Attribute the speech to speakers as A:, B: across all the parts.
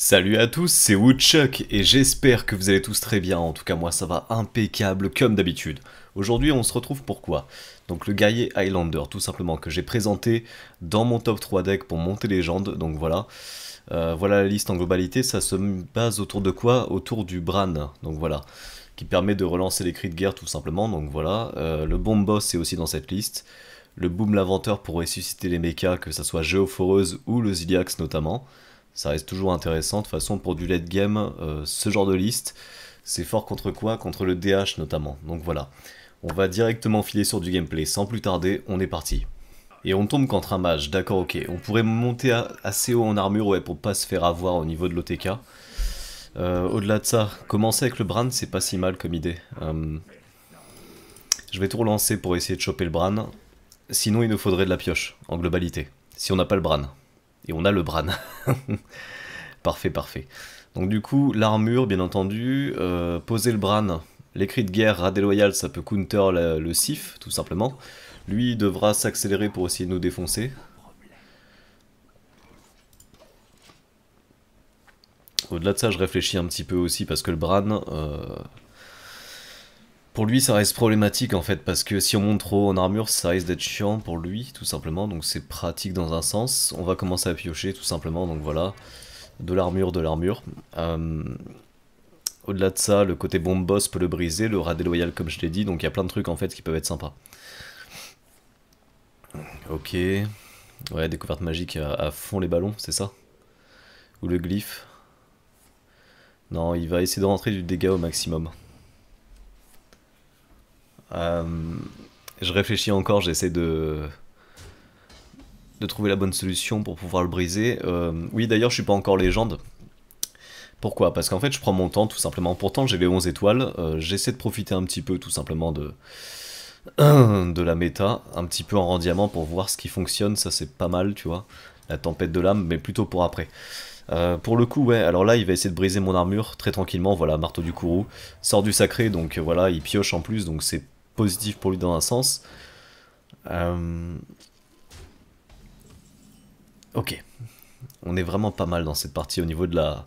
A: Salut à tous, c'est Woodchuck et j'espère que vous allez tous très bien, en tout cas moi ça va impeccable comme d'habitude. Aujourd'hui on se retrouve pour quoi Donc le guerrier Highlander tout simplement que j'ai présenté dans mon top 3 deck pour monter légende, donc voilà. Euh, voilà la liste en globalité, ça se base autour de quoi Autour du Bran, donc voilà, qui permet de relancer les cris de guerre tout simplement, donc voilà. Euh, le Bomb Boss est aussi dans cette liste. Le Boom l'Inventeur pour ressusciter les mechas, que ça soit Géophoreuse ou le Ziliax notamment ça reste toujours intéressant. De toute façon, pour du late game, euh, ce genre de liste, c'est fort contre quoi Contre le DH notamment. Donc voilà, on va directement filer sur du gameplay. Sans plus tarder, on est parti. Et on tombe contre un mage, d'accord, ok. On pourrait monter assez haut en armure, ouais, pour pas se faire avoir au niveau de l'OTK. Euh, au-delà de ça, commencer avec le Bran, c'est pas si mal comme idée. Euh, je vais tout relancer pour essayer de choper le Bran. Sinon, il nous faudrait de la pioche, en globalité, si on n'a pas le Bran. Et on a le Bran. parfait, parfait. Donc du coup, l'armure, bien entendu, euh, poser le Bran. L'écrit de guerre, Radé Loyal, ça peut counter le Sif, tout simplement. Lui, devra s'accélérer pour essayer de nous défoncer. Au-delà de ça, je réfléchis un petit peu aussi, parce que le Bran... Euh, pour lui, ça reste problématique en fait, parce que si on monte trop en armure, ça risque d'être chiant pour lui, tout simplement. Donc c'est pratique dans un sens. On va commencer à piocher, tout simplement. Donc voilà, de l'armure, de l'armure. Euh, au-delà de ça, le côté bon boss peut le briser, le rat déloyal comme je l'ai dit. Donc il y a plein de trucs en fait qui peuvent être sympas. Ok. Ouais, découverte magique à, à fond les ballons, c'est ça Ou le glyphe Non, il va essayer de rentrer du dégât au maximum. Euh, je réfléchis encore, j'essaie de de trouver la bonne solution pour pouvoir le briser. Euh, oui, d'ailleurs, je suis pas encore légende. Pourquoi Parce qu'en fait, je prends mon temps, tout simplement. Pourtant, j'ai les 11 étoiles. Euh, j'essaie de profiter un petit peu, tout simplement, de de la méta, un petit peu en rendiamant pour voir ce qui fonctionne. Ça, c'est pas mal, tu vois. La tempête de l'âme, mais plutôt pour après. pour le coup, ouais, alors là, il va essayer de briser mon armure très tranquillement. Voilà, marteau du courroux. Sort du sacré, donc voilà, il pioche en plus, donc c'est positif pour lui dans un sens. Euh, ok. On est vraiment pas mal dans cette partie au niveau de la,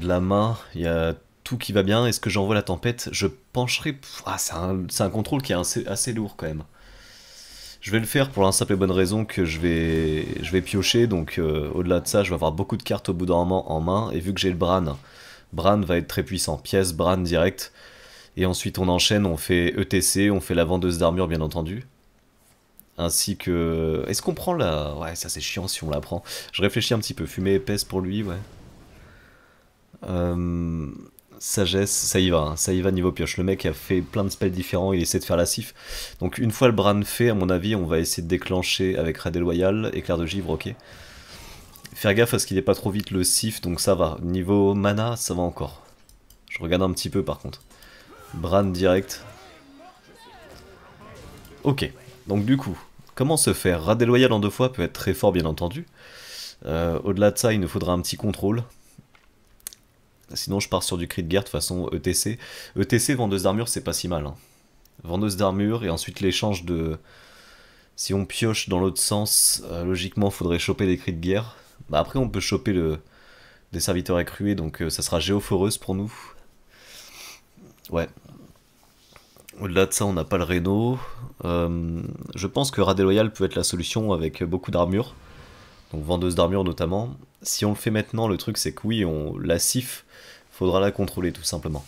A: de la main. Il y a tout qui va bien. Est-ce que j'envoie la tempête Je pencherai... Ah, c'est un... contrôle qui est assez, lourd quand même. Je vais le faire pour la simple et bonne raison que je vais, je vais piocher, donc euh, au-delà de ça, je vais avoir beaucoup de cartes au bout d'un moment en main, et vu que j'ai le Bran, Bran va être très puissant, pièce, Bran direct, et ensuite, on enchaîne, on fait ETC, on fait la vendeuse d'armure, bien entendu. Ainsi que... Est-ce qu'on prend la... Ouais, ça c'est chiant si on la prend. Je réfléchis un petit peu. Fumée épaisse pour lui, ouais. Euh, sagesse, ça y va, hein. ça y va niveau pioche. Le mec a fait plein de spells différents, il essaie de faire la sif. Donc une fois le bran fait, à mon avis, on va essayer de déclencher avec Raid Loyal, éclair de givre, ok. Faire gaffe à ce qu'il n'ait pas trop vite le sif, donc ça va. Niveau mana, ça va encore. Je regarde un petit peu par contre. Bran direct. Ok, donc du coup, comment se faire radéloyal en deux fois peut être très fort bien entendu. Euh, au-delà de ça, il nous faudra un petit contrôle. Sinon je pars sur du cri de guerre de façon ETC. ETC, vendeuse d'armure, c'est pas si mal. Hein. Vendeuse d'armure et ensuite l'échange de... Si on pioche dans l'autre sens, logiquement, euh, logiquement faudrait choper des cris de guerre. Bah après on peut choper le... des serviteurs accrués donc euh, ça sera géophoreuse pour nous. Ouais. Au-delà de ça, on n'a pas le Reno. Euh, je pense que Loyal peut être la solution avec beaucoup d'armures, donc vendeuse d'armure notamment. Si on le fait maintenant, le truc c'est que oui, on la sif, faudra la contrôler tout simplement.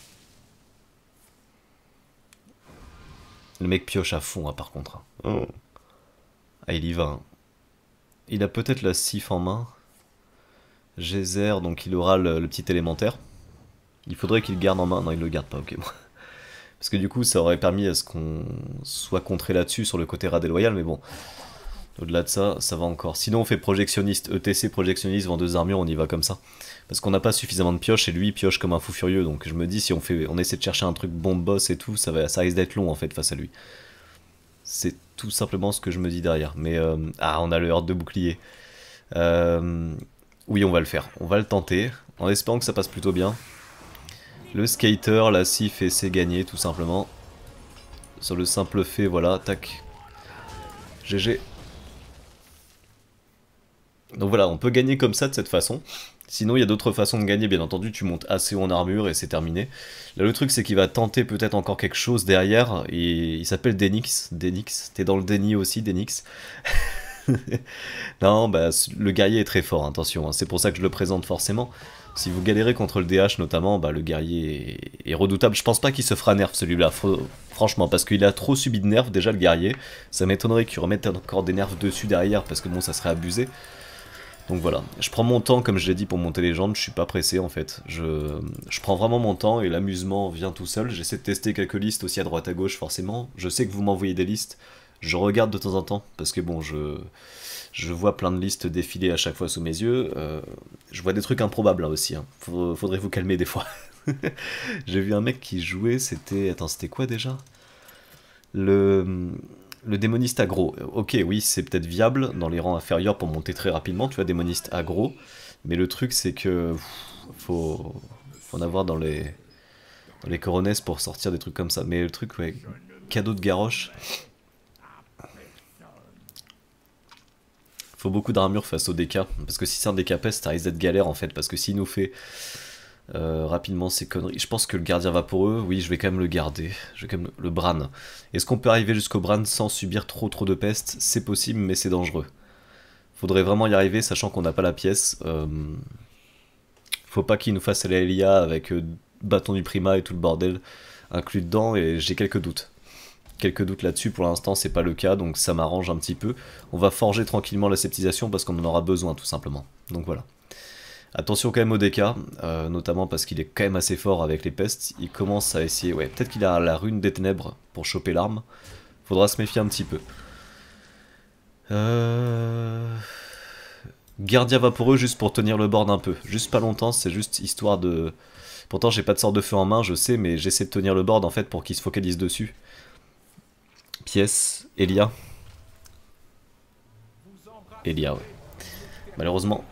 A: Le mec pioche à fond, hein, par contre. Hein. Oh. Ah, il y va. Hein. Il a peut-être la sif en main. Geyser, donc il aura le petit élémentaire. Il faudrait qu'il garde en main. Non, il le garde pas, ok. Parce que du coup, ça aurait permis à ce qu'on soit contré là-dessus sur le côté rat déloyal, mais bon. Au-delà de ça, ça va encore. Sinon, on fait projectionniste, ETC projectionniste, deux armures on y va comme ça. Parce qu'on n'a pas suffisamment de pioche et lui pioche comme un fou furieux. Donc je me dis, si on, fait, on essaie de chercher un truc bon boss et tout, ça, va, ça risque d'être long en fait face à lui. C'est tout simplement ce que je me dis derrière. Mais euh, ah, on a le horde de bouclier. Euh, oui, on va le faire. On va le tenter en espérant que ça passe plutôt bien. Le skater, la sif et c'est gagné tout simplement. Sur le simple fait, voilà, tac. GG. Donc voilà, on peut gagner comme ça de cette façon. Sinon, il y a d'autres façons de gagner, bien entendu, tu montes assez haut en armure et c'est terminé. Là, le truc, c'est qu'il va tenter peut-être encore quelque chose derrière, il s'appelle Denix, Denix, t'es dans le déni aussi, Denix. non, bah, le guerrier est très fort, hein, attention, hein. c'est pour ça que je le présente forcément si vous galérez contre le DH notamment, bah, le guerrier est, redoutable. Je pense pas qu'il se fera nerf celui-là, franchement, parce qu'il a trop subi de nerfs déjà le guerrier. Ça m'étonnerait qu'il remette encore des nerfs dessus derrière, parce que bon, ça serait abusé. Donc voilà, je prends mon temps, comme je l'ai dit, pour monter les jambes, je suis pas pressé en fait. Je, je prends vraiment mon temps et l'amusement vient tout seul. J'essaie de tester quelques listes aussi à droite à gauche, forcément. Je sais que vous m'envoyez des listes, je regarde de temps en temps, parce que bon, je je vois plein de listes défiler à chaque fois sous mes yeux. Euh, je vois des trucs improbables hein, aussi. Hein. Faudrait vous calmer des fois. J'ai vu un mec qui jouait, c'était. Attends, c'était quoi déjà Le. Le démoniste aggro, ok oui c'est peut-être viable dans les rangs inférieurs pour monter très rapidement, tu vois, démoniste aggro, mais le truc c'est que faut, faut en avoir dans les, dans les coronesses pour sortir des trucs comme ça, mais le truc ouais, cadeau de garoche, faut beaucoup d'armure face au DK. Parce que si c'est un DK peste, ça risque d'être galère en fait. Parce que s'il nous fait euh, rapidement ces conneries. Je pense que le gardien va pour eux, oui, je vais quand même le garder. Je vais quand même le Bran. Est-ce qu'on peut arriver jusqu'au Bran sans subir trop trop de peste C'est possible, mais c'est dangereux. Faudrait vraiment y arriver, sachant qu'on n'a pas la pièce. Euh, faut pas qu'il nous fasse la LIA avec euh, bâton du Prima et tout le bordel inclus dedans, et j'ai quelques doutes quelques doutes là-dessus. Pour l'instant, c'est pas le cas, donc ça m'arrange un petit peu. On va forger tranquillement la sceptisation parce qu'on en aura besoin, tout simplement. Donc voilà. Attention quand même au DK, euh, notamment parce qu'il est quand même assez fort avec les pestes. Il commence à essayer... Ouais, peut-être qu'il a la rune des ténèbres pour choper l'arme. Faudra se méfier un petit peu. Euh... Gardien vaporeux juste pour tenir le board un peu. Juste pas longtemps, c'est juste histoire de... Pourtant j'ai pas de sort de feu en main, je sais, mais j'essaie de tenir le board en fait pour qu'il se focalise dessus pièce, Elia. Elia, oui. Malheureusement,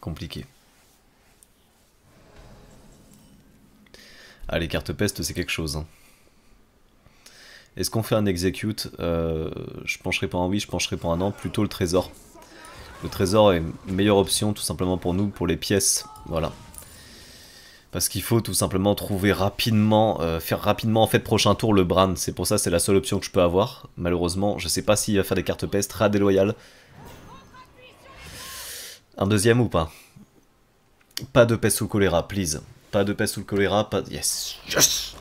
A: compliqué. Ah, les cartes peste, c'est quelque chose. Hein. Est-ce qu'on fait un execute euh, Je pencherai pas un oui, je pencherai pour un non, plutôt le trésor. Le trésor est meilleure option tout simplement pour nous, pour les pièces. Voilà, parce qu'il faut tout simplement trouver rapidement, euh, faire rapidement en fait prochain tour le Bran. C'est pour ça c'est la seule option que je peux avoir. Malheureusement, je sais pas s'il va faire des cartes peste, très déloyales. Un deuxième ou pas Pas de peste ou choléra, please. Pas de peste ou le choléra, pas... Yes Yes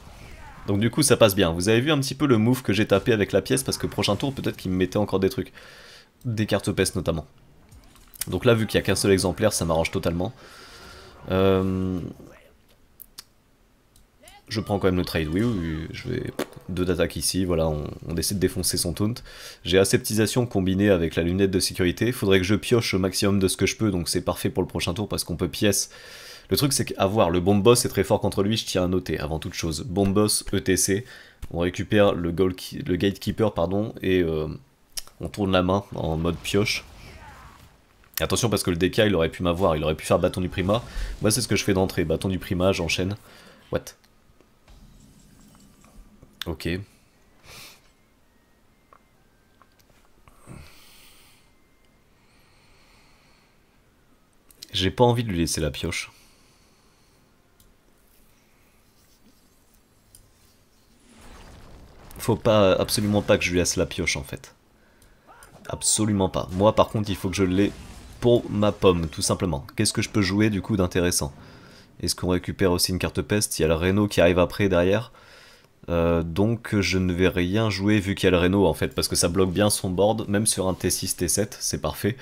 A: Donc du coup ça passe bien. Vous avez vu un petit peu le move que j'ai tapé avec la pièce, parce que prochain tour peut-être qu'il me mettait encore des trucs. Des cartes peste notamment. Donc là vu qu'il n'y a qu'un seul exemplaire, ça m'arrange totalement. Euh... Je prends quand même le trade, oui, oui, je vais... Deux d'attaque ici, voilà, on, décide essaie de défoncer son taunt. J'ai aseptisation combinée avec la lunette de sécurité, faudrait que je pioche au maximum de ce que je peux, donc c'est parfait pour le prochain tour parce qu'on peut pièce. Le truc c'est qu'avoir, le bomb boss est très fort contre lui, je tiens à noter avant toute chose. Bomb boss, ETC, on récupère le, le gatekeeper, pardon, et euh, on tourne la main en mode pioche. Attention parce que le DK il aurait pu m'avoir, il aurait pu faire bâton du prima. Moi c'est ce que je fais d'entrée, bâton du prima, j'enchaîne. What ok. J'ai pas envie de lui laisser la pioche. Faut pas, absolument pas que je lui laisse la pioche en fait. Absolument pas. Moi par contre il faut que je l'aie pour ma pomme tout simplement. Qu'est-ce que je peux jouer du coup d'intéressant Est-ce qu'on récupère aussi une carte peste Il y a le Renault qui arrive après derrière. Euh, donc je ne vais rien jouer vu qu'il y a le Reno en fait, parce que ça bloque bien son board, même sur un T6, T7, c'est parfait.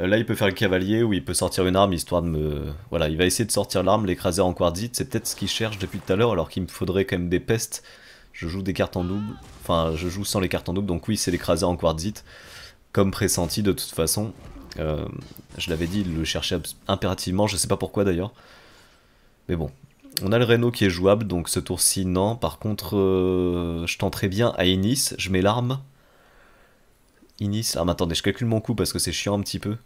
A: Euh, là il peut faire le cavalier ou il peut sortir une arme histoire de me... Voilà, il va essayer de sortir l'arme, l'écraser en quartzite, c'est peut-être ce qu'il cherche depuis tout à l'heure alors qu'il me faudrait quand même des pestes. Je joue des cartes en double, enfin je joue sans les cartes en double, donc oui c'est l'écraser en quartzite, comme pressenti de toute façon. Euh, je l'avais dit, il le cherchait impérativement, je sais pas pourquoi d'ailleurs. Mais bon, on a le Reno qui est jouable, donc ce tour-ci, non. Par contre, euh, je tenterai bien à Inis. Je mets l'arme. Inis. Ah, mais attendez, je calcule mon coup parce que c'est chiant un petit peu.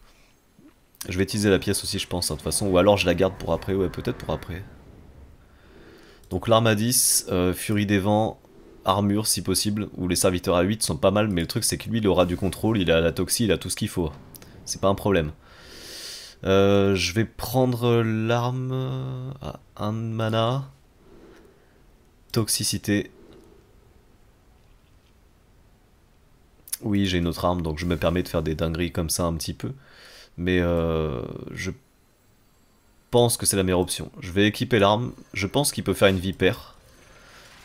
A: Je vais utiliser la pièce aussi, je pense, hein, de toute façon. Ou alors je la garde pour après. Ouais, peut-être pour après. Donc l'arme à 10, Fury euh, Furie des Vents, Armure si possible, ou les serviteurs à 8 sont pas mal, mais le truc c'est que lui il aura du contrôle, il a la toxie, il a tout ce qu'il faut. C'est pas un problème. Euh, je vais prendre l'arme à un mana. Toxicité. Oui, j'ai une autre arme, donc je me permets de faire des dingueries comme ça un petit peu. Mais euh, je pense que c'est la meilleure option. Je vais équiper l'arme. Je pense qu'il peut faire une vipère.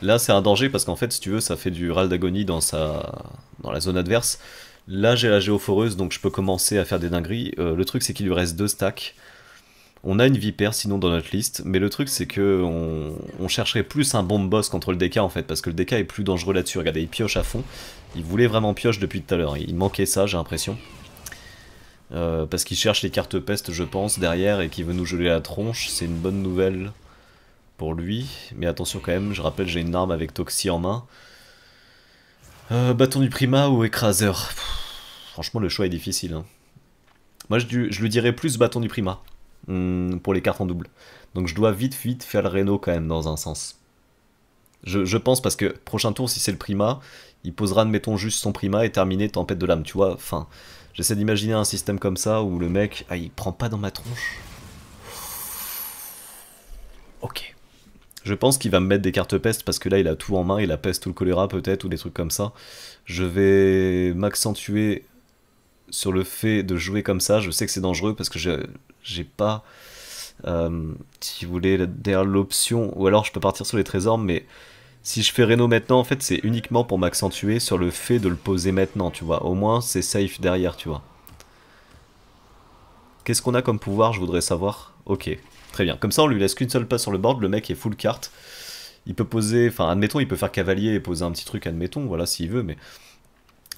A: Là, c'est un danger parce qu'en fait, si tu veux, ça fait du râle d'agonie dans, sa... dans la zone adverse. Là, j'ai la géophoreuse, donc je peux commencer à faire des dingueries. Euh, le truc, c'est qu'il lui reste deux stacks. On a une vipère sinon dans notre liste, mais le truc c'est que on, chercherait plus un bon boss contre le DK en fait, parce que le DK est plus dangereux là-dessus. Regardez, il pioche à fond. Il voulait vraiment pioche depuis tout à l'heure. Il manquait ça, j'ai l'impression. Euh, parce qu'il cherche les cartes peste, je pense, derrière et qu'il veut nous geler la tronche. C'est une bonne nouvelle pour lui. Mais attention quand même, je rappelle, j'ai une arme avec Toxie en main. Euh, bâton du Prima ou écraseur Franchement, le choix est difficile. Hein. Moi, je, je, lui dirais plus bâton du Prima hmm, pour les cartes en double. Donc, je dois vite, vite faire le Reno quand même, dans un sens. Je, pense parce que prochain tour, si c'est le Prima, il posera, admettons, juste son Prima et terminer Tempête de l'âme, tu vois. Enfin, j'essaie d'imaginer un système comme ça où le mec, ah, il prend pas dans ma tronche. Ok. Je pense qu'il va me mettre des cartes peste parce que là il a tout en main, il a peste ou le choléra peut-être ou des trucs comme ça. Je vais m'accentuer sur le fait de jouer comme ça. Je sais que c'est dangereux parce que j'ai pas, euh, si vous voulez, l'option, ou alors je peux partir sur les trésors, mais si je fais Reno maintenant, en fait, c'est uniquement pour m'accentuer sur le fait de le poser maintenant, tu vois. Au moins, c'est safe derrière, tu vois. Qu'est-ce qu'on a comme pouvoir, je voudrais savoir. Ok, très bien. Comme ça, on lui laisse qu'une seule passe sur le board, le mec est full carte. Il peut poser, enfin, admettons, il peut faire cavalier et poser un petit truc, admettons, voilà, s'il veut, mais...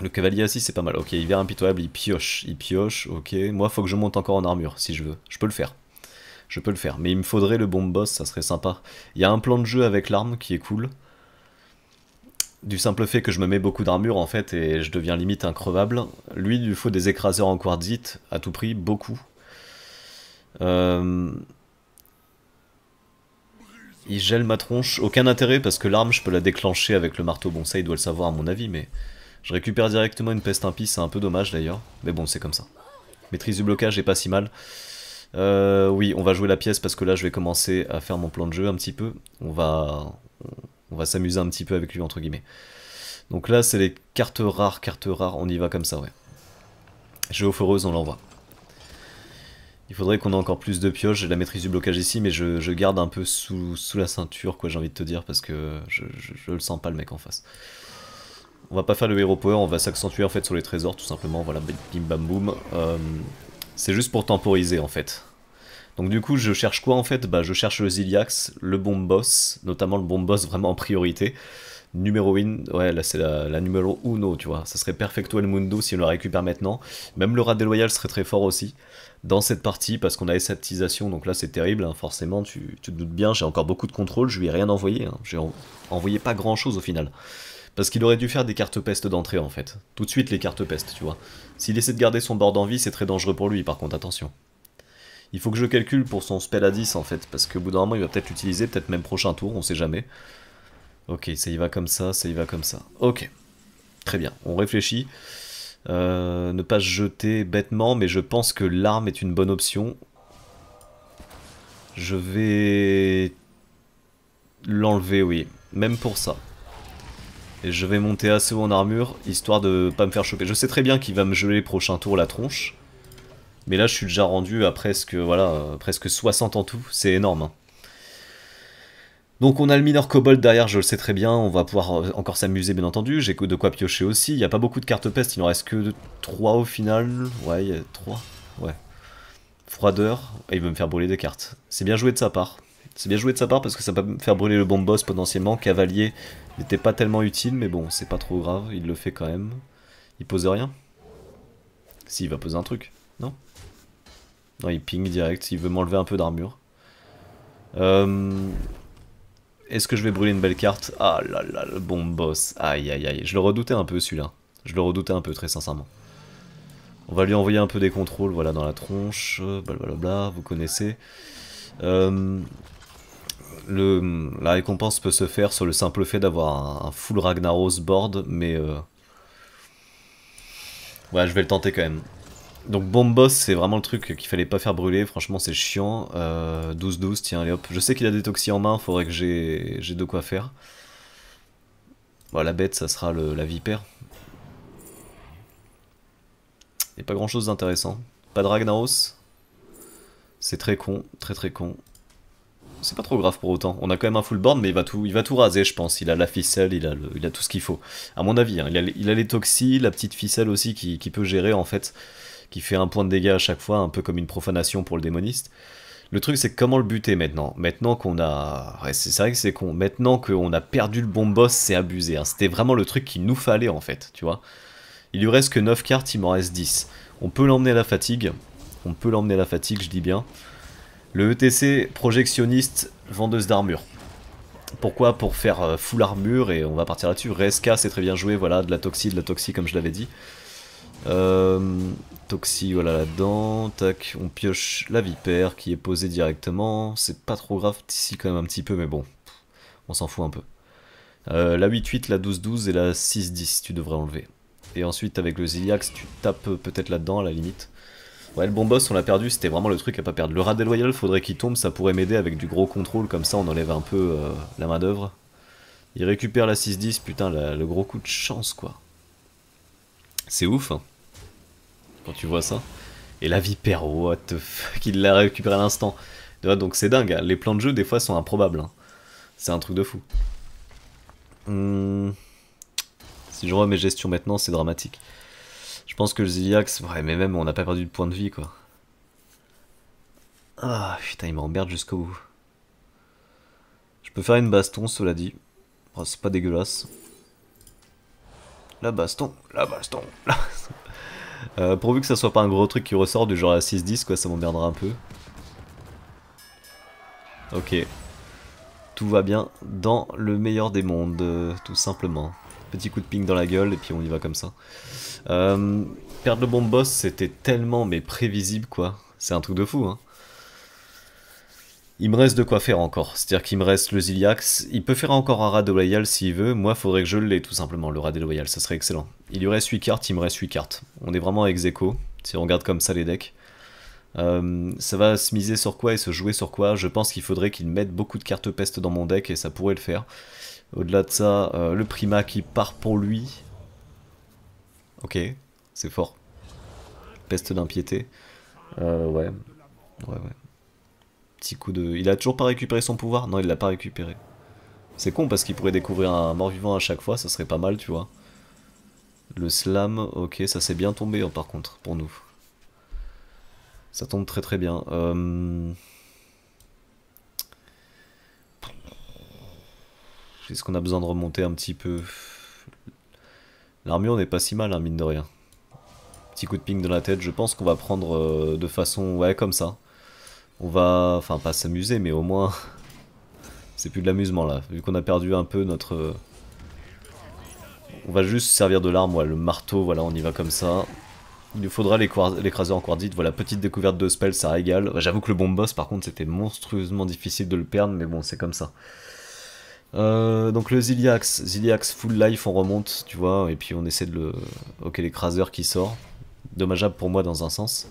A: Le cavalier assis, c'est pas mal. Ok, il hiver impitoyable, il pioche. Il pioche, ok. Moi, faut que je monte encore en armure, si je veux. Je peux le faire. Je peux le faire. Mais il me faudrait le bon boss, ça serait sympa. Il y a un plan de jeu avec l'arme qui est cool. Du simple fait que je me mets beaucoup d'armure, en fait, et je deviens limite increvable. Lui, il lui faut des écraseurs en quartzite, à tout prix, beaucoup. Euh, il gèle ma tronche. Aucun intérêt, parce que l'arme, je peux la déclencher avec le marteau. Bon, ça, il doit le savoir, à mon avis, mais... Je récupère directement une peste impie, c'est un peu dommage d'ailleurs. Mais bon, c'est comme ça. Maîtrise du blocage est pas si mal. Euh, oui, on va jouer la pièce parce que là, je vais commencer à faire mon plan de jeu un petit peu. On va, on va s'amuser un petit peu avec lui, entre guillemets. Donc là, c'est les cartes rares, cartes rares, on y va comme ça, ouais. Géophoreuse, on l'envoie. Il faudrait qu'on ait encore plus de pioches, j'ai la maîtrise du blocage ici, mais je, garde un peu sous, la ceinture, quoi, j'ai envie de te dire, parce que je, je le sens pas, le mec en face. On va pas faire le Hero Power, on va s'accentuer en fait sur les trésors tout simplement, voilà, bim bam boum. Euh, c'est juste pour temporiser en fait. Donc du coup, je cherche quoi en fait Bah je cherche le Ziliax, le bon boss, notamment le bon boss vraiment en priorité. Numéro 1, ouais là c'est la, numéro 1, tu vois. Ça serait Perfecto El Mundo si on le récupère maintenant. Même le rat déloyal serait très fort aussi dans cette partie parce qu'on a esaptisation, donc là c'est terrible, hein. forcément tu, te doutes bien, j'ai encore beaucoup de contrôle, je lui ai rien envoyé, hein. j'ai envoyé pas grand chose au final. Parce qu'il aurait dû faire des cartes peste d'entrée en fait. Tout de suite les cartes peste, tu vois. S'il essaie de garder son bord d'envie, c'est très dangereux pour lui, par contre, attention. Il faut que je calcule pour son spell à 10 en fait, parce qu'au bout d'un moment il va peut-être l'utiliser, peut-être même prochain tour, on sait jamais. Ok, ça y va comme ça, ça y va comme ça. Ok, très bien, on réfléchit. Euh, ne pas se jeter bêtement, mais je pense que l'arme est une bonne option. Je vais l'enlever, oui. Même pour ça. Et je vais monter assez haut en armure, histoire de pas me faire choper. Je sais très bien qu'il va me geler prochain tour la tronche. Mais là, je suis déjà rendu à presque, voilà, presque 60 en tout. C'est énorme. Hein. Donc on a le mineur kobold derrière, je le sais très bien. On va pouvoir euh, encore s'amuser, bien entendu. J'ai de quoi piocher aussi. Il n'y a pas beaucoup de cartes peste. Il n'en reste que 3 au final. Ouais, il y a 3. Ouais. Froideur. Et il veut me faire brûler des cartes. C'est bien joué de sa part. C'est bien joué de sa part parce que ça va faire brûler le bon boss potentiellement. Cavalier n'était pas tellement utile, mais bon, c'est pas trop grave, il le fait quand même. Il pose rien. S'il va poser un truc, non Non, il ping direct, il veut m'enlever un peu d'armure. Euh, est-ce que je vais brûler une belle carte Ah là là, le bon boss. Aïe aïe aïe, je le redoutais un peu celui-là. Je le redoutais un peu, très sincèrement. On va lui envoyer un peu des contrôles, voilà, dans la tronche, blablabla, vous connaissez. Euh, le, la récompense peut se faire sur le simple fait d'avoir un, full Ragnaros board, mais... voilà euh, je vais le tenter quand même. Donc bon boss, c'est vraiment le truc qu'il fallait pas faire brûler, franchement c'est chiant. 12-12, euh, tiens, allez hop. Je sais qu'il a des toxis en main, faudrait que j'ai de quoi faire. Bon, la bête, ça sera la vipère. et pas grand chose d'intéressant. Pas de Ragnaros. C'est très con, très très con c'est pas trop grave pour autant. On a quand même un full board, mais il va tout, il va tout raser, je pense. Il a la ficelle, il a, il a tout ce qu'il faut. À mon avis, hein. il, a, il, les toxis, la petite ficelle aussi qui, peut gérer en fait, qui fait un point de dégâts à chaque fois, un peu comme une profanation pour le démoniste. Le truc, c'est comment le buter maintenant. Maintenant qu'on a, c'est vrai que c'est con. Maintenant qu'on a perdu le bon boss, c'est abusé. Hein. C'était vraiment le truc qu'il nous fallait en fait, tu vois. Il lui reste que 9 cartes, il m'en reste 10. On peut l'emmener à la fatigue. On peut l'emmener à la fatigue, je dis bien. Le ETC projectionniste vendeuse d'armure. Pourquoi Pour faire euh, full armure et on va partir là-dessus. Reska c'est très bien joué, voilà, de la toxie, de la toxie comme je l'avais dit. Euh, toxie, voilà là-dedans. Tac, on pioche la vipère qui est posée directement. C'est pas trop grave ici quand même un petit peu, mais bon, on s'en fout un peu. Euh, la 8-8, la 12-12 et la 6-10, tu devrais enlever. Et ensuite, avec le Ziliax, tu tapes peut-être là-dedans à la limite. Ouais, le bon boss, on l'a perdu, c'était vraiment le truc à pas perdre. Le rat déloyal, faudrait qu'il tombe, ça pourrait m'aider avec du gros contrôle, comme ça on enlève un peu euh, la main d'œuvre. Il récupère la 6-10, putain, le gros coup de chance, quoi. C'est ouf, hein, quand tu vois ça. Et la vipère, what the fuck, il l'a récupéré à l'instant. Donc c'est dingue, hein. les plans de jeu, des fois, sont improbables. Hein. C'est un truc de fou. Hmm. Si je vois mes gestions maintenant, c'est dramatique. Je pense que le Ziliax, ouais, mais même on n'a pas perdu de point de vie quoi. Ah putain, il m'emmerde jusqu'au bout. Je peux faire une baston, cela dit. Oh, c'est pas dégueulasse. La baston, la baston, euh, pourvu que ça soit pas un gros truc qui ressort du genre à 6-10, quoi, ça m'emmerdera un peu. Ok. Tout va bien dans le meilleur des mondes, euh, tout simplement. Petit coup de ping dans la gueule et puis on y va comme ça. Euh, perdre le bon boss, c'était tellement mais prévisible quoi. C'est un truc de fou. Hein. Il me reste de quoi faire encore. C'est-à-dire qu'il me reste le Ziliax. Il peut faire encore un rat de loyal s'il veut. Moi, faudrait que je l'ai tout simplement, le rat loyal. Ça serait excellent. Il lui reste 8 cartes, il me reste 8 cartes. On est vraiment ex aequo, si on regarde comme ça les decks. Euh, ça va se miser sur quoi et se jouer sur quoi Je pense qu'il faudrait qu'il mette beaucoup de cartes peste dans mon deck et ça pourrait le faire. Au-delà de ça, euh, le Prima qui part pour lui. Ok, c'est fort. Peste d'impiété. Euh, ouais. Ouais, ouais. Petit coup de... Il a toujours pas récupéré son pouvoir Non, il l'a pas récupéré. C'est con parce qu'il pourrait découvrir un mort-vivant à chaque fois, ça serait pas mal, tu vois. Le slam, ok, ça s'est bien tombé hein, par contre, pour nous. Ça tombe très très bien. Euh... Est-ce qu'on a besoin de remonter un petit peu L'armure n'est pas si mal, hein, mine de rien. Petit coup de ping dans la tête, je pense qu'on va prendre euh, de façon... Ouais, comme ça. On va... Enfin, pas s'amuser, mais au moins... C'est plus de l'amusement, là. Vu qu'on a perdu un peu notre... On va juste servir de l'arme, ouais, le marteau, voilà, on y va comme ça. Il nous faudra l'écraser encore cordite, voilà, petite découverte de spell, ça régale. J'avoue que le bon boss, par contre, c'était monstrueusement difficile de le perdre, mais bon, c'est comme ça. Euh, donc le Ziliax, Ziliax full life, on remonte, tu vois, et puis on essaie de le... Ok, l'écraseur qui sort. Dommageable pour moi dans un sens.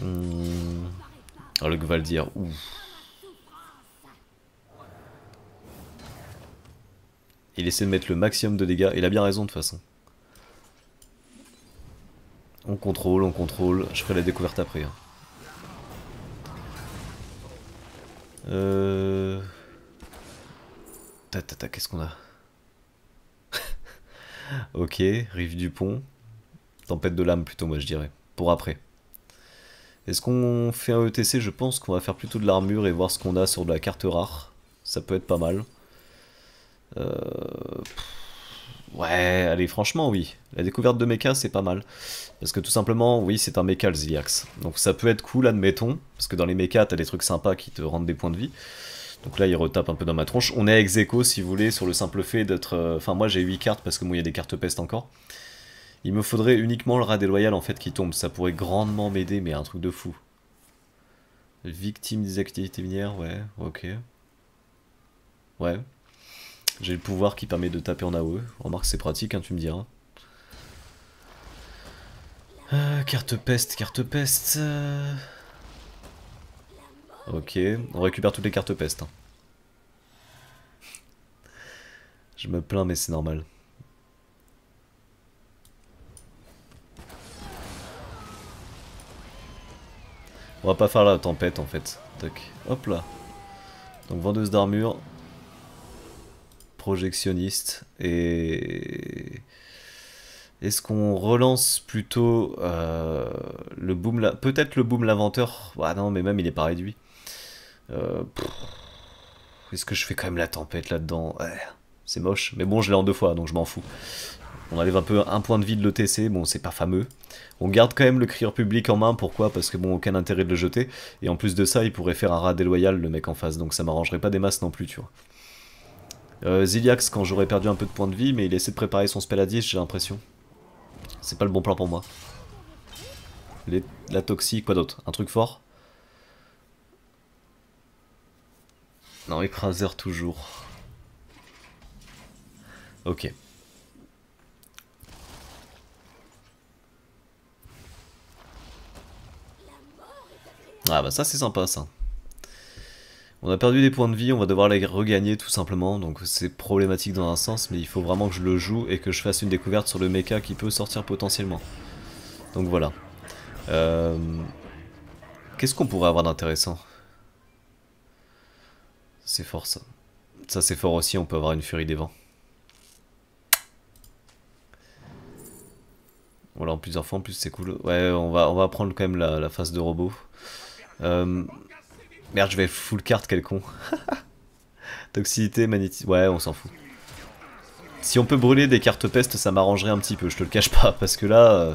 A: Hum... Alors oh, le dire. ouf. Il essaie de mettre le maximum de dégâts, il a bien raison de toute façon. On contrôle, on contrôle, je ferai la découverte après. Hein. Euh qu'est-ce qu'on a Ok, rive du pont. Tempête de l'âme plutôt, moi je dirais. Pour après. Est-ce qu'on fait un ETC Je pense qu'on va faire plutôt de l'armure et voir ce qu'on a sur de la carte rare. Ça peut être pas mal. Euh, ouais, allez, franchement, oui. La découverte de mecha, c'est pas mal. Parce que tout simplement, oui, c'est un mecha le Ziliax. Donc ça peut être cool, admettons. Parce que dans les mechas, t'as des trucs sympas qui te rendent des points de vie. Donc là, il retape un peu dans ma tronche. On est ex aequo, si vous voulez, sur le simple fait d'être... Euh, enfin, moi, j'ai 8 cartes parce que moi, il y a des cartes peste encore. Il me faudrait uniquement le rat déloyal, en fait, qui tombe. Ça pourrait grandement m'aider, mais un truc de fou. Victime des activités minières, ouais, ok. Ouais. J'ai le pouvoir qui permet de taper en AOE. Remarque, c'est pratique, hein, tu me diras. Euh, carte peste, carte peste... Euh, Ok, on récupère toutes les cartes peste. Hein. Je me plains mais c'est normal. On va pas faire la tempête en fait. Tac. Hop là. Donc vendeuse d'armure. Projectionniste. Et... Est-ce qu'on relance plutôt euh, le boom... là Peut-être le boom l'inventeur. Bah non mais même il est pas réduit. Euh, Est-ce que je fais quand même la tempête là-dedans C'est moche, mais bon, je l'ai en deux fois, donc je m'en fous. On enlève un peu un point de vie de l'ETC, bon, c'est pas fameux. On garde quand même le crieur public en main, pourquoi Parce que bon, aucun intérêt de le jeter. Et en plus de ça, il pourrait faire un rat déloyal, le mec en face, donc ça m'arrangerait pas des masses non plus, tu vois. Euh, Ziliax, quand j'aurais perdu un peu de points de vie, mais il essaie de préparer son spell à 10, j'ai l'impression. C'est pas le bon plan pour moi. La toxique, quoi d'autre Un truc fort non, écraser toujours. Ok. Ah bah ça c'est sympa ça. On a perdu des points de vie, on va devoir les regagner tout simplement, donc c'est problématique dans un sens, mais il faut vraiment que je le joue et que je fasse une découverte sur le mecha qui peut sortir potentiellement. Donc voilà. Euh, qu'est-ce qu'on pourrait avoir d'intéressant c'est fort ça. Ça c'est fort aussi, on peut avoir une furie des vents. Voilà, en plusieurs fois, en plus c'est cool. Ouais, on va, on va prendre quand même la, phase de robot. Euh, merde, je vais full carte, quel con. Toxicité, magnétisme. Ouais, on s'en fout. Si on peut brûler des cartes peste, ça m'arrangerait un petit peu, je te le cache pas, parce que là... Euh,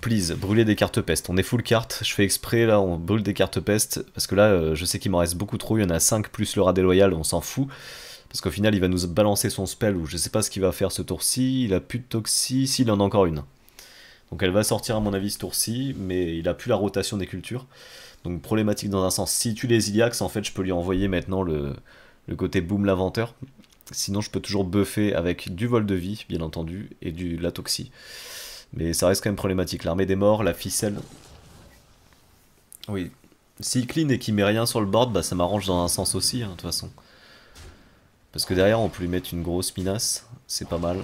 A: Please, brûler des cartes peste. On est full carte, je fais exprès, là, on brûle des cartes peste, parce que là, euh, je sais qu'il m'en reste beaucoup trop, il y en a 5 plus le rat déloyal, on s'en fout. Parce qu'au final, il va nous balancer son spell, ou je sais pas ce qu'il va faire ce tour-ci, il a plus de toxie, s'il en a encore une. Donc elle va sortir à mon avis ce tour-ci, mais il a plus la rotation des cultures. Donc problématique dans un sens. Si tu les Iliax, en fait, je peux lui envoyer maintenant le, le côté boom l'inventeur. Sinon, je peux toujours buffer avec du vol de vie, bien entendu, et du la toxie. Mais ça reste quand même problématique. L'armée des morts, la ficelle. Oui. S'il clean et qu'il met rien sur le board, bah ça m'arrange dans un sens aussi, hein, de toute façon. Parce que derrière, on peut lui mettre une grosse minace. C'est pas mal.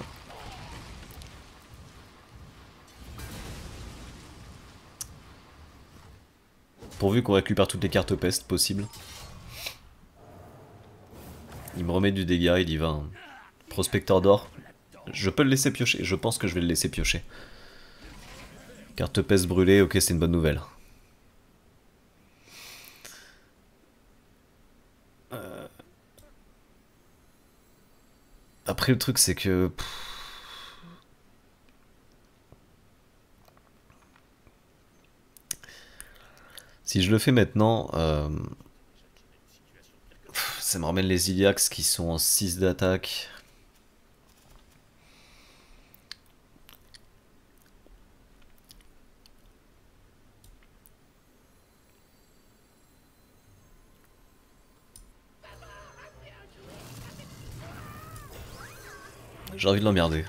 A: Pourvu qu'on récupère toutes les cartes peste possibles. Il me remet du dégât, il y va. Hein. Prospecteur d'or. Je peux le laisser piocher. Je pense que je vais le laisser piocher. Carte peste brûlée, ok, c'est une bonne nouvelle. Euh. Après, le truc, c'est que. Si je le fais maintenant, euh, ça me ramène les Iliacs qui sont en 6 d'attaque. J'ai envie de l'emmerder.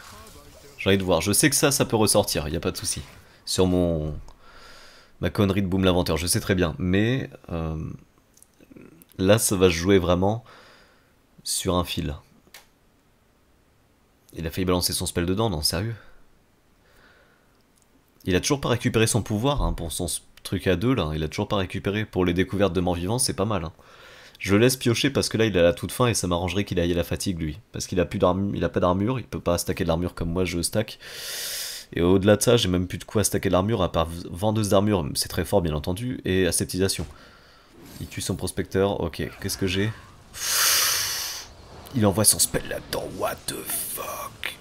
A: J'ai envie de voir. Je sais que ça, ça peut ressortir, Il y a pas de souci. Sur mon... Ma connerie de Boom l'inventeur, je sais très bien. Mais... Euh, là, ça va jouer vraiment sur un fil. Il a failli balancer son spell dedans, non, sérieux Il a toujours pas récupéré son pouvoir, hein, pour son truc à deux, là. Il a toujours pas récupéré. Pour les découvertes de mort vivants, c'est pas mal, hein. Je laisse piocher parce que là il a la toute fin et ça m'arrangerait qu'il aille à la fatigue lui. Parce qu'il a plus il a pas d'armure, il peut pas stacker de l'armure comme moi je stack. Et au-delà de ça, j'ai même plus de quoi stacker de l'armure à part vendeuse d'armure, c'est très fort bien entendu, et aseptisation. Il tue son prospecteur, ok, qu'est-ce que j'ai Il envoie son spell là-dedans, what the fuck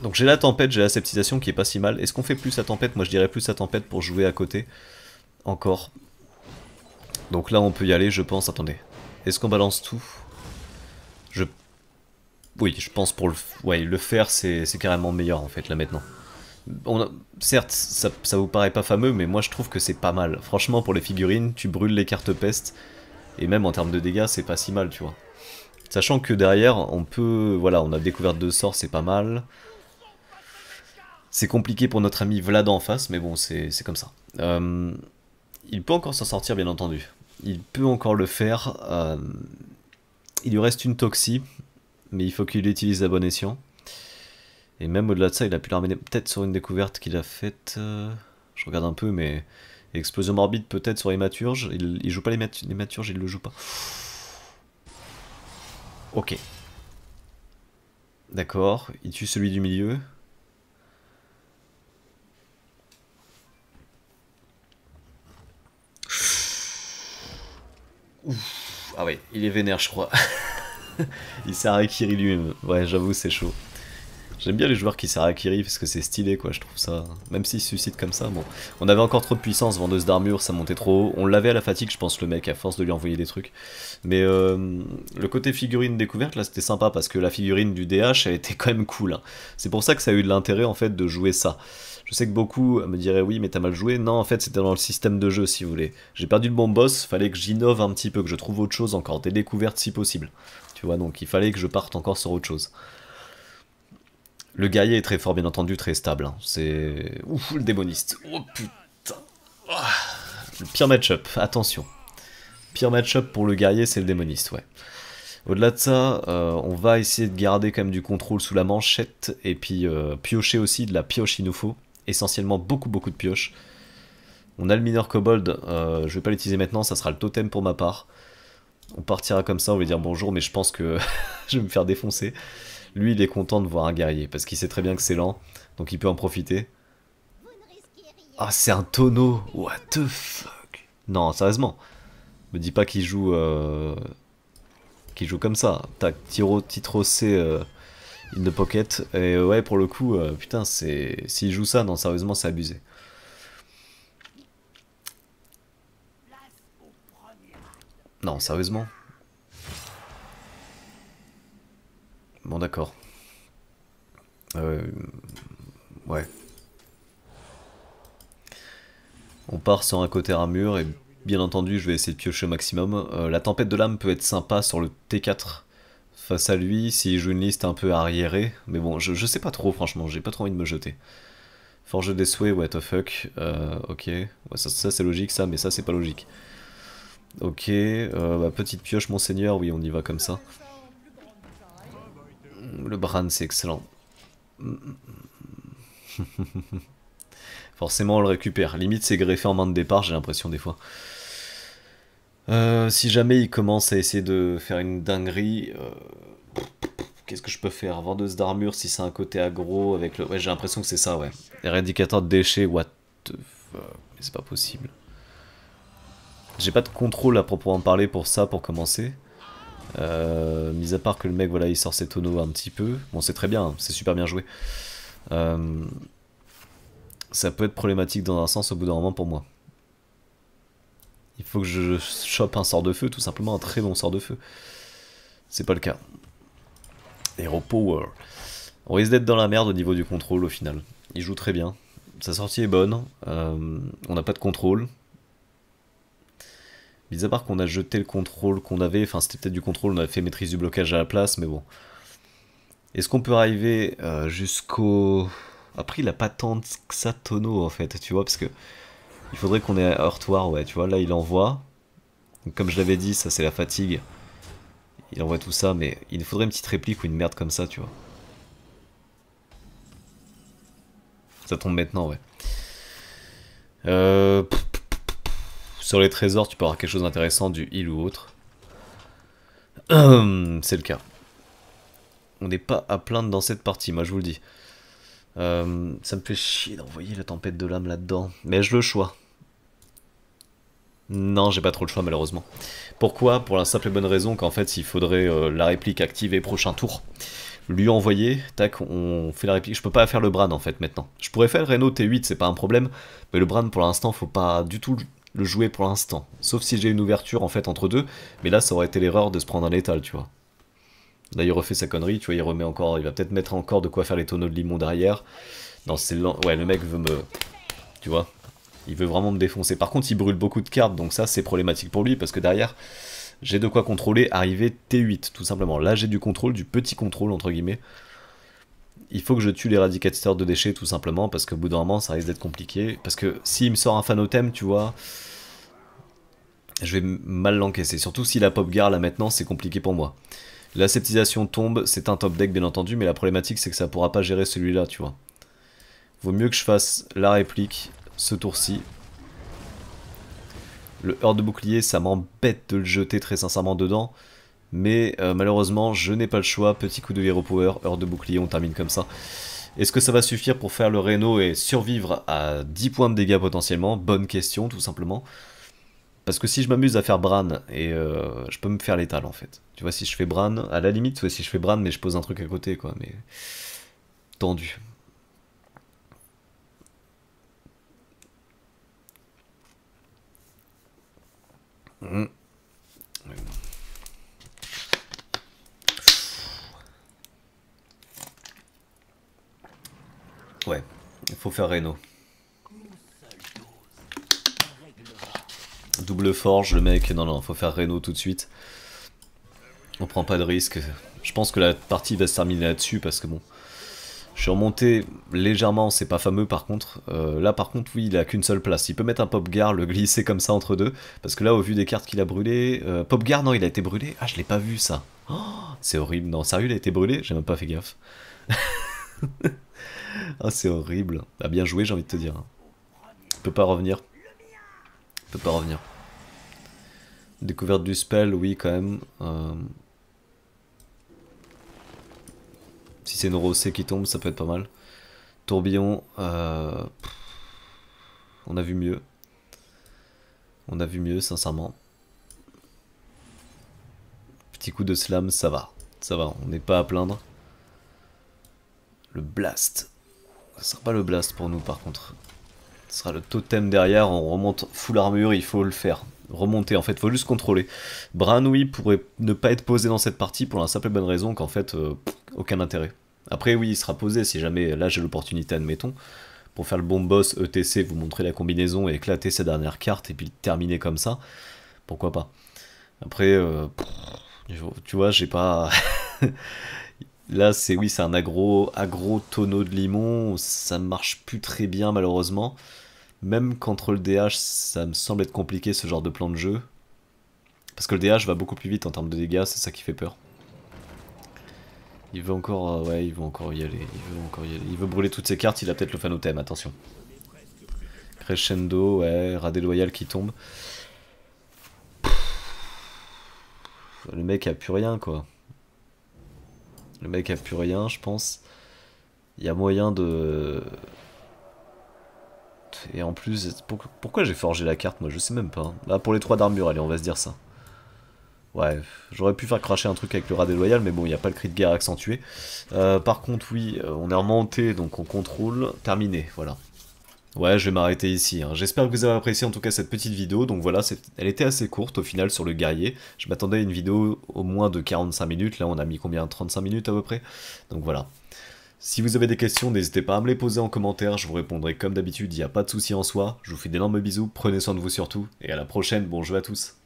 A: Donc j'ai la tempête, j'ai l'aseptisation qui est pas si mal. Est-ce qu'on fait plus la tempête Moi je dirais plus la tempête pour jouer à côté encore donc là, on peut y aller, je pense. Attendez. Est-ce qu'on balance tout Je... Oui, je pense pour le... Ouais, le faire, c'est carrément meilleur, en fait, là, maintenant. Certes, ça, vous paraît pas fameux, mais moi, je trouve que c'est pas mal. Franchement, pour les figurines, tu brûles les cartes peste Et même en termes de dégâts, c'est pas si mal, tu vois. Sachant que derrière, on peut... Voilà, on a découvert deux sorts, c'est pas mal. C'est compliqué pour notre ami Vlad en face, mais bon, c'est comme ça. Euh, il peut encore s'en sortir, bien entendu. Il peut encore le faire. Euh, il lui reste une toxie, mais il faut qu'il l'utilise à bon escient. Et même au-delà de ça, il a pu l'amener peut-être sur une découverte qu'il a faite. Euh, je regarde un peu, mais explosion morbide peut-être sur les Il, joue pas les, maturges, il le joue pas. Ok. D'accord, il tue celui du milieu. Ah oui, il est vénère, je crois. il sert à Kiri lui-même. Ouais, j'avoue, c'est chaud. J'aime bien les joueurs qui servent à Kiri parce que c'est stylé, quoi, je trouve ça. Même s'ils suscite comme ça, bon. On avait encore trop de puissance, vendeuse d'armure, ça montait trop haut. On l'avait à la fatigue, je pense, le mec, à force de lui envoyer des trucs. Mais euh, le côté figurine découverte, là, c'était sympa parce que la figurine du DH, elle était quand même cool. Hein. C'est pour ça que ça a eu de l'intérêt, en fait, de jouer ça. Je sais que beaucoup euh, me diraient oui, mais t'as mal joué. Non, en fait, c'était dans le système de jeu, si vous voulez. J'ai perdu le bon boss, fallait que j'innove un petit peu, que je trouve autre chose encore, des découvertes si possible. Tu vois, donc il fallait que je parte encore sur autre chose. Le guerrier est très fort, bien entendu, très stable. Hein. C'est. Ouf, le démoniste. Oh putain. Ah. Le pire match-up, attention. Pire match-up pour le guerrier, c'est le démoniste, ouais. Au-delà de ça, euh, on va essayer de garder quand même du contrôle sous la manchette et puis euh, piocher aussi de la pioche il nous faut essentiellement beaucoup beaucoup de pioches. On a le mineur kobold, euh, je vais pas l'utiliser maintenant, ça sera le totem pour ma part. On partira comme ça, on va dire bonjour, mais je pense que je vais me faire défoncer. Lui, il est content de voir un guerrier, parce qu'il sait très bien que c'est lent, donc il peut en profiter. Ah, c'est un tonneau What the fuck Non, sérieusement. Me dis pas qu'il joue... Euh, qu'il joue comme ça. Tac, tiro, C euh, In the Pocket. Et ouais, pour le coup, euh, putain, c'est s'il joue ça, non, sérieusement, c'est abusé. Non, sérieusement. Bon, d'accord. Euh, ouais. On part sur un côté ramure et bien entendu je vais essayer de piocher au maximum. Euh, la tempête de l'âme peut être sympa sur le T4 face à lui s'il joue une liste un peu arriérée. Mais bon, je, sais pas trop, franchement, j'ai pas trop envie de me jeter. Forge des souhaits, what the fuck. Euh, ok, ça, c'est logique, ça, mais ça c'est pas logique. Ok, euh, bah, petite pioche, monseigneur, oui, on y va comme ça. Le Bran, c'est excellent. Forcément, on le récupère. Limite, c'est greffé en main de départ, j'ai l'impression des fois. Euh, si jamais il commence à essayer de faire une dinguerie, euh, qu'est-ce que je peux faire Vendeuse d'armure, si c'est un côté aggro avec le. Ouais, j'ai l'impression que c'est ça, ouais. Éradicateur de déchets, what the fuck Mais c'est pas possible. J'ai pas de contrôle à proprement parler pour ça, pour commencer. Euh, mis à part que le mec, voilà, il sort ses tonneaux un petit peu. Bon, c'est très bien, c'est super bien joué. ça peut être problématique dans un sens au bout d'un moment pour moi. Il faut que je chope un sort de feu, tout simplement un très bon sort de feu. C'est pas le cas. Hero Power. On risque d'être dans la merde au niveau du contrôle au final. Il joue très bien. Sa sortie est bonne. Euh, on n'a pas de contrôle. Mis à part qu'on a jeté le contrôle qu'on avait, enfin c'était peut-être du contrôle, on a fait maîtrise du blocage à la place, mais bon. Est-ce qu'on peut arriver euh, jusqu'au... Après il a pas tant de en fait, tu vois, parce que il faudrait qu'on ait un heurtoir, ouais, tu vois, là il envoie. comme je l'avais dit, ça c'est la fatigue. Il envoie tout ça, mais il nous faudrait une petite réplique ou une merde comme ça, tu vois. Ça tombe maintenant, ouais. Euh... Sur les trésors, tu peux avoir quelque chose d'intéressant, du heal ou autre. C'est le cas. On n'est pas à plaindre dans cette partie, moi je vous le dis. Euh, ça me fait chier d'envoyer la tempête de l'âme là-dedans. Mais je le choix. Non, j'ai pas trop le choix malheureusement. Pourquoi Pour la simple et bonne raison qu'en fait il faudrait euh, la réplique activée prochain tour. Lui envoyer, tac, on fait la réplique. Je peux pas faire le Bran en fait maintenant. Je pourrais faire le Renault T8, c'est pas un problème, mais le Bran pour l'instant faut pas du tout le jouer pour l'instant. Sauf si j'ai une ouverture en fait entre deux, mais là ça aurait été l'erreur de se prendre un étal, tu vois. Là il refait sa connerie, tu vois, il remet encore, il va peut-être mettre encore de quoi faire les tonneaux de limon derrière. Non, c'est Ouais, le mec veut me. Tu vois il veut vraiment me défoncer. Par contre, il brûle beaucoup de cartes, donc ça, c'est problématique pour lui, parce que derrière, j'ai de quoi contrôler arriver T8, tout simplement. Là, j'ai du contrôle, du petit contrôle, entre guillemets. Il faut que je tue l'éradicateur de déchets, tout simplement, parce qu'au bout d'un moment, ça risque d'être compliqué. Parce que s'il me sort un fanotem, tu vois, je vais mal l'encaisser. Surtout si la pop guard, là, maintenant, c'est compliqué pour moi. sceptisation tombe, c'est un top deck, bien entendu, mais la problématique, c'est que ça pourra pas gérer celui-là, tu vois. Vaut mieux que je fasse la réplique ce tour-ci. Le heur de bouclier, ça m'embête de le jeter très sincèrement dedans. Mais euh, malheureusement, je n'ai pas le choix. Petit coup de hero power, heur de bouclier, on termine comme ça. Est-ce que ça va suffire pour faire le Reno et survivre à 10 points de dégâts potentiellement Bonne question, tout simplement. Parce que si je m'amuse à faire Bran, et euh, je peux me faire l'étal en fait. Tu vois, si je fais Bran, à la limite, vois, si je fais Bran, mais je pose un truc à côté, quoi. Mais. Tendu. Ouais. il faut faire Reno. Double forge, le mec. Non, non, faut faire Renault tout de suite. On prend pas de risque. Je pense que la partie va se terminer là-dessus parce que bon. Je suis remonté légèrement, c'est pas fameux par contre. Euh, là par contre, oui, il a qu'une seule place. Il peut mettre un pop le glisser comme ça entre deux. Parce que là, au vu des cartes qu'il a brûlées... Euh, pop non, il a été brûlé. Ah, je l'ai pas vu ça. Oh, c'est horrible. Non, sérieux, il a été brûlé J'ai même pas fait gaffe. ah, c'est horrible. a ah, bien joué, j'ai envie de te dire. Il peut pas revenir. Il peut pas revenir. Découverte du spell, oui, quand même. Euh... c'est une rosée qui tombe, ça peut être pas mal. Tourbillon, euh, on a vu mieux. On a vu mieux, sincèrement. Petit coup de slam, ça va. Ça va, on n'est pas à plaindre. Le blast. Ce sera pas le blast pour nous, par contre. Ce sera le totem derrière, on remonte full armure, il faut le faire. Remonter, en fait, faut juste contrôler. Branoui pourrait ne pas être posé dans cette partie pour la simple et bonne raison qu'en fait, euh, aucun intérêt. Après, oui, il sera posé si jamais là j'ai l'opportunité, admettons, pour faire le bon boss ETC, vous montrer la combinaison et éclater sa dernière carte et puis terminer comme ça. Pourquoi pas Après, euh, tu vois, j'ai pas. là, c'est oui, c'est un agro, agro tonneau de limon, ça marche plus très bien malheureusement. Même contre le DH, ça me semble être compliqué ce genre de plan de jeu. Parce que le DH va beaucoup plus vite en termes de dégâts, c'est ça qui fait peur. Il veut encore, euh, ouais, il veut encore y aller. Il veut encore Il veut brûler toutes ses cartes. Il a peut-être le fanotème, Attention. Crescendo, ouais, Radé Loyal qui tombe. Le mec a plus rien, quoi. Le mec a plus rien, je pense. Il y a moyen de... Et en plus, pourquoi j'ai forgé la carte, moi Je sais même pas. Là, pour les trois d'armure, allez, on va se dire ça. Ouais, j'aurais pu faire cracher un truc avec le rat déloyal, mais bon, il n'y a pas le cri de guerre accentué. Euh, par contre, oui, euh, on est remonté, donc on contrôle. Terminé, voilà. Ouais, je vais m'arrêter ici. Hein. J'espère que vous avez apprécié en tout cas cette petite vidéo. Donc voilà, elle était assez courte au final sur le guerrier. Je m'attendais à une vidéo au moins de 45 minutes. Là, on a mis combien 35 minutes à peu près Donc voilà. Si vous avez des questions, n'hésitez pas à me les poser en commentaire. Je vous répondrai comme d'habitude, il n'y a pas de souci en soi. Je vous fais d'énormes bisous, prenez soin de vous surtout. Et à la prochaine, bon jeu à tous.